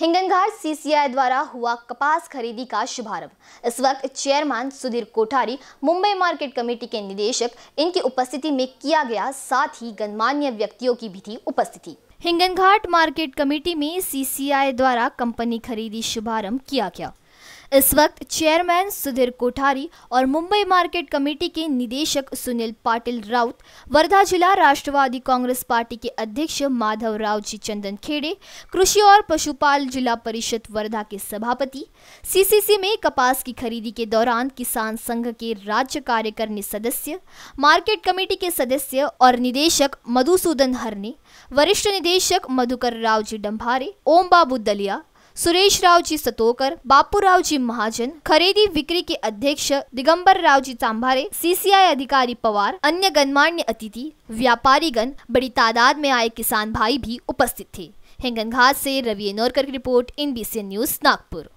Hinganghat CCI द्वारा हुआ कपास खरीदी का शुभारंभ इस वक्त chairman Sudhir Kothari Mumbai market committee के निदेशक इनकी उपस्थिति में किया गया साथ ही गणमान्य व्यक्तियों की भी थी उपस्थिति हिंगनघाट मार्केट कमेटी में सीसीआई द्वारा कंपनी खरीदी शुभारंभ किया गया इस वक्त चेयरमैन सुधीर कोठारी और मुंबई मार्केट कमेटी के निदेशक सुनील पाटिल राउत वर्धा जिला राष्ट्रवादी कांग्रेस पार्टी के अध्यक्ष माधव राव जी चंदन खेड़े कृषि और पशुपाल जिला परिषद वर्धा के सभापति सीसीसी में कपास की खरीदी के दौरान किसान संघ के राज्य कार्यकारिणी सदस्य मार्केट कमेटी के सदस्य और निदेशक मधुसूदन हरने वरिष्ठ निदेशक मधुकर राव जी डंभारे ओम बाबू दलिया सुरेश राव जी सतोकर राव जी महाजन खरेदी विक्री के अध्यक्ष दिगंबर राव जी चांभारे सीसीआई अधिकारी पवार अन्य गणमान्य अतिथि व्यापारी गण बड़ी तादाद में आए किसान भाई भी उपस्थित थे हिंगन से रवि नोरकर की रिपोर्ट इन न्यूज नागपुर